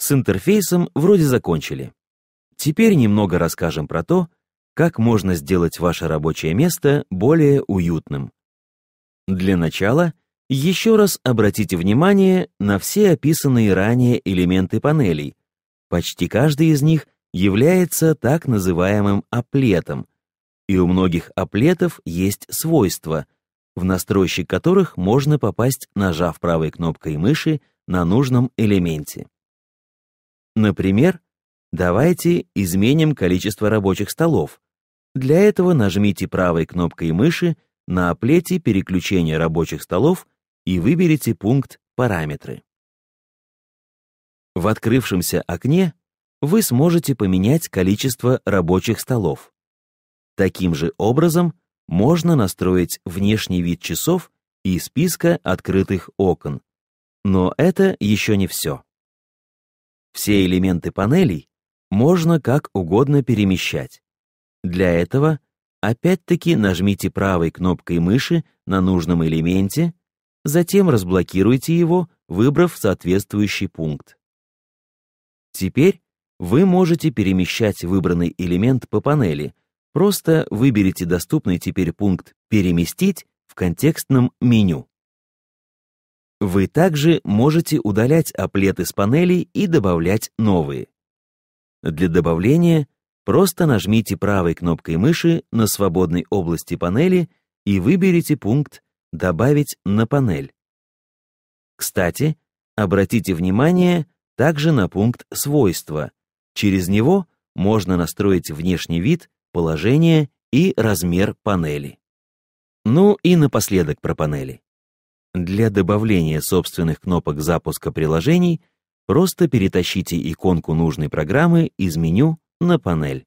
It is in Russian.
С интерфейсом вроде закончили. Теперь немного расскажем про то, как можно сделать ваше рабочее место более уютным. Для начала еще раз обратите внимание на все описанные ранее элементы панелей. Почти каждый из них является так называемым аплетом, и у многих аплетов есть свойства, в настройщик которых можно попасть, нажав правой кнопкой мыши на нужном элементе. Например, давайте изменим количество рабочих столов. Для этого нажмите правой кнопкой мыши на оплете переключения рабочих столов и выберите пункт «Параметры». В открывшемся окне вы сможете поменять количество рабочих столов. Таким же образом можно настроить внешний вид часов и списка открытых окон. Но это еще не все. Все элементы панелей можно как угодно перемещать. Для этого опять-таки нажмите правой кнопкой мыши на нужном элементе, затем разблокируйте его, выбрав соответствующий пункт. Теперь вы можете перемещать выбранный элемент по панели. Просто выберите доступный теперь пункт «Переместить» в контекстном меню. Вы также можете удалять оплеты с панелей и добавлять новые. Для добавления просто нажмите правой кнопкой мыши на свободной области панели и выберите пункт «Добавить на панель». Кстати, обратите внимание также на пункт «Свойства». Через него можно настроить внешний вид, положение и размер панели. Ну и напоследок про панели. Для добавления собственных кнопок запуска приложений просто перетащите иконку нужной программы из меню на панель.